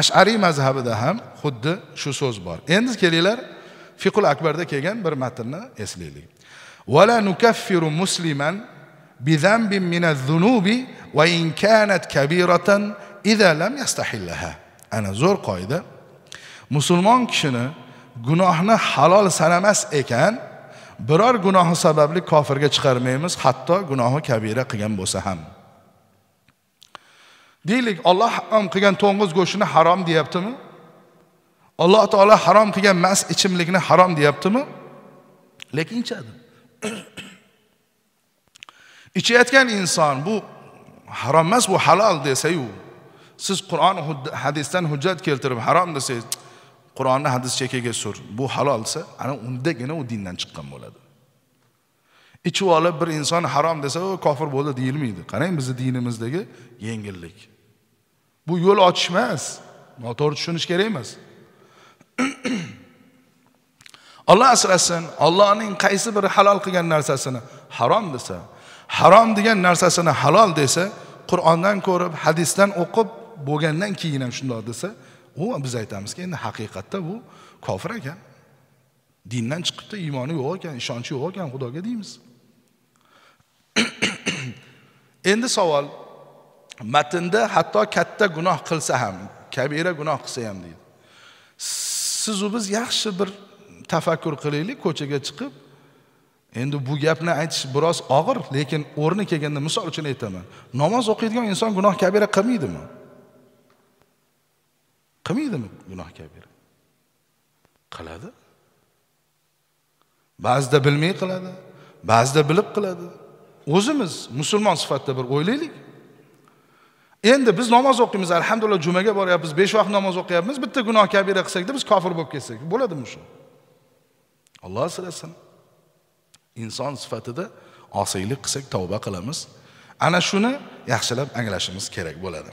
ashariy mazhabida ham xuddi shu so'z bor endi kelinglar fiqul akbarda kelgan bir matnni eslaylik vala nukaffiru musliman bizambin minaz zunubi va in kanat kabiratan idza lam yastahillaha ana zo'r qoida musulmon kishini gunohni halol sanamas ekan biror gunohi sababli kofirga chiqarmaymiz hatto gunohi kabira qilgan bo'lsa ham deylik olloh harom qilgan to'ng'iz go'shtini harom deyaptimi alloh taolo harom qilgan mast ichimlikni harom deyaptimi lekin ichadi ichayotgan inson bu harom emas bu halol desayu siz qur'on hadisdan hujjat keltirib harom desangiz qur'onni hadis chekkaga sur bu halol desa ana undagina u dindan chiqqan bo'ladi ichib olib bir inson harom desa u kofir bo'ldi deyilmaydi qarang bizni dinimizdagi yengillik bu yo'l ochish emas noto'g'ri tushunish kerak emas olloh asrasin ollohning qaysi biri halol qilgan narsasini harom desa harom degan narsasini halol desa qur'ondan ko'rib hadisdan o'qib bo'lgandan keyin ham shundoq desa u biz aytamizki endi haqiqatda bu kofir ekan dindan chiqibdi iymoni yo'q ekan ishonchi yo'q ekan xudoga deymiz endi savol matnda hatto katta gunoh qilsa ham kabira gunoh qilsa ham deydi sizu biz yaxshi bir tafakkur qilaylik ko'chaga chiqib endi bu gapni aytish biroz og'ir lekin o'rni kelganda misol uchun aytaman namoz o'qiydigan inson gunoh kabira qilmaydimi qilmaydimi gunoh kabira qiladi ba'zida bilmay qiladi ba'zida bilib qiladi o'zimiz musulmon sifatida bir o'ylaylik endi biz namoz o'qiymiz alhamdulillah jumaga boryapmiz besh vaqt namoz o'qiyapmiz bitta gunoh kabira qilsakda biz kofir bo'lib ketsak bo'ladimi shu olloh asrasin inson sifatida osiylik qilsak tavba qilamiz ana shuni yaxshilab anglashimiz kerak bo'ladi